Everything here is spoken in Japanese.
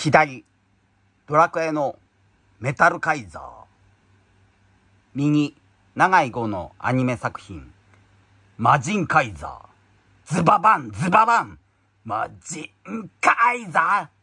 左、ドラクエのメタルカイザー。右、長い号のアニメ作品、マジンカイザー。ズババン、ズババン、マジンカイザー。